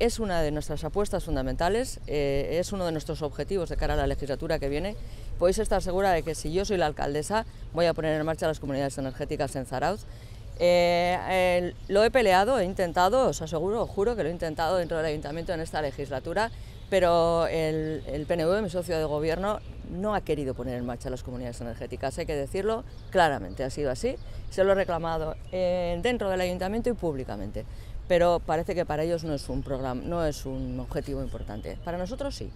es una de nuestras apuestas fundamentales, eh, es uno de nuestros objetivos de cara a la legislatura que viene. Podéis estar segura de que si yo soy la alcaldesa voy a poner en marcha las comunidades energéticas en Zarauz. Eh, lo he peleado, he intentado, os aseguro, os juro que lo he intentado dentro del ayuntamiento en esta legislatura pero el, el PNV, mi socio de gobierno, no ha querido poner en marcha las comunidades energéticas, hay que decirlo claramente, ha sido así, se lo he reclamado eh, dentro del ayuntamiento y públicamente, pero parece que para ellos no es un programa, no es un objetivo importante. Para nosotros sí,